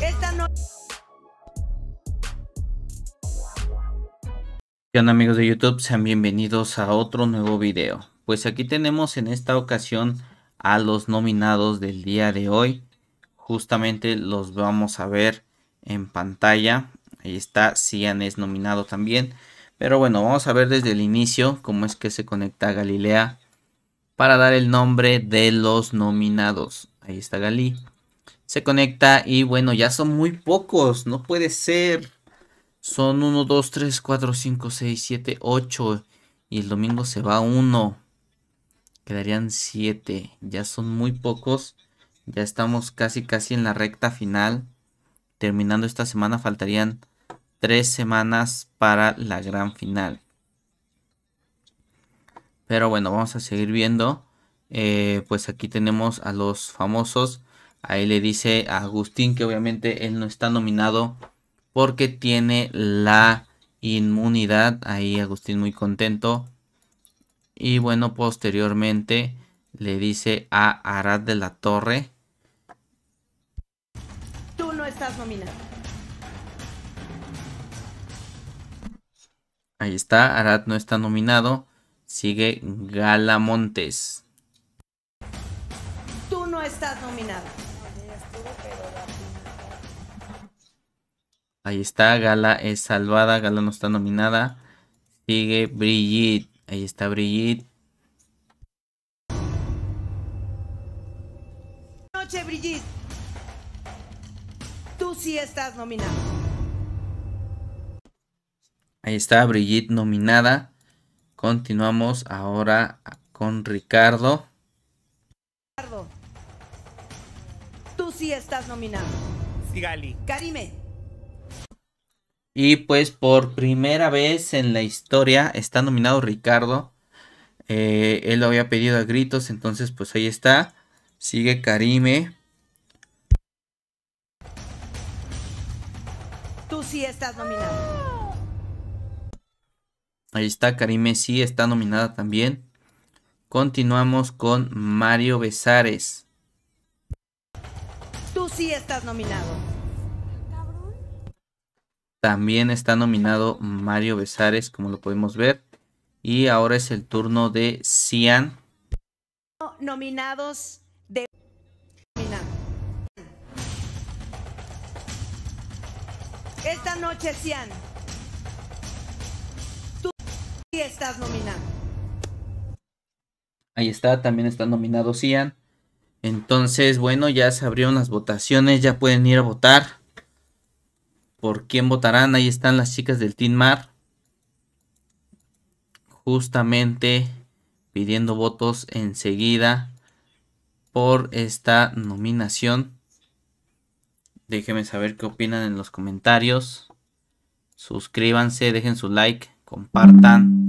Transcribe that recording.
Esta amigos de YouTube? Sean bienvenidos a otro nuevo video. Pues aquí tenemos en esta ocasión a los nominados del día de hoy. Justamente los vamos a ver en pantalla. Ahí está, Cian es nominado también. Pero bueno, vamos a ver desde el inicio cómo es que se conecta Galilea para dar el nombre de los nominados. Ahí está Galí se conecta y bueno, ya son muy pocos, no puede ser. Son 1, 2, 3, 4, 5, 6, 7, 8 y el domingo se va 1. Quedarían 7, ya son muy pocos. Ya estamos casi casi en la recta final. Terminando esta semana faltarían 3 semanas para la gran final. Pero bueno, vamos a seguir viendo. Eh, pues aquí tenemos a los famosos Ahí le dice a Agustín que obviamente él no está nominado porque tiene la inmunidad. Ahí Agustín muy contento. Y bueno, posteriormente le dice a Arad de la Torre. Tú no estás nominado. Ahí está, Arad no está nominado. Sigue Galamontes Tú no estás nominado. Ahí está, Gala es salvada, Gala no está nominada. Sigue Brigitte, ahí está Brigitte. Noche Brigitte. Tú sí estás nominada. Ahí está Brigitte nominada. Continuamos ahora con Ricardo. sí estás nominado. Karime. Y pues por primera vez en la historia está nominado Ricardo. Eh, él lo había pedido a gritos, entonces pues ahí está. Sigue Karime. Tú sí estás nominado. Ahí está, Karime sí está nominada también. Continuamos con Mario Besares sí estás nominado. También está nominado Mario Besares, como lo podemos ver. Y ahora es el turno de Cian. Nominados de... Esta noche, Cian. Tú sí estás nominado. Ahí está, también está nominado Cian. Entonces, bueno, ya se abrieron las votaciones, ya pueden ir a votar. ¿Por quién votarán? Ahí están las chicas del Team Mar. Justamente pidiendo votos enseguida por esta nominación. Déjenme saber qué opinan en los comentarios. Suscríbanse, dejen su like, compartan.